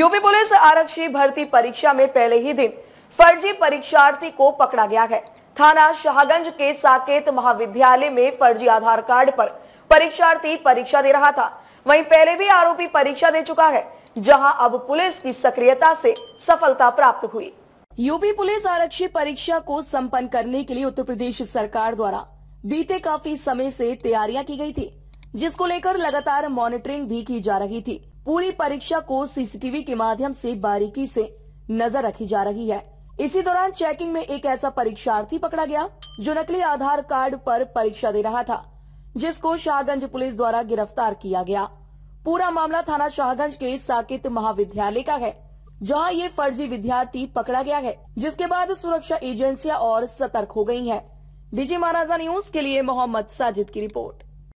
UP police आरक्षी भर्ती परीक्षा में पहले ही दिन फर्जी परीक्षार्थी को पकड़ा गया है थाना शाहगंज के साकेत महाविद्यालय में फर्जी आधार कार्ड पर परीक्षार्थी परीक्षा दे रहा था वहीं पहले भी आरोपी परीक्षा दे चुका है जहां अब पुलिस की सक्रियता से सफलता प्राप्त हुई यूपी पुलिस आरक्षी परीक्षा को संपन्न करने के लिए उत्तर प्रदेश सरकार द्वारा बीते काफी समय से तैयारियां की गई थी जिसको लेकर लगातार मॉनिटरिंग भी की जा रही थी पूरी परीक्षा को सीसीटीवी के माध्यम से बारीकी से नजर रखी जा रही है इसी दौरान चेकिंग में एक ऐसा परीक्षार्थी पकड़ा गया जो नकली आधार कार्ड पर परीक्षा दे रहा था जिसको शाहगंज पुलिस द्वारा गिरफ्तार किया गया पूरा मामला थाना शाहगंज के साकेत महाविद्यालय का है जहां ये फर्जी विद्यार्थी पकड़ा गया है जिसके बाद सुरक्षा एजेंसियां और सतर्क हो गई हैं। डीजी महाराजा न्यूज के लिए मोहम्मद साजिद की रिपोर्ट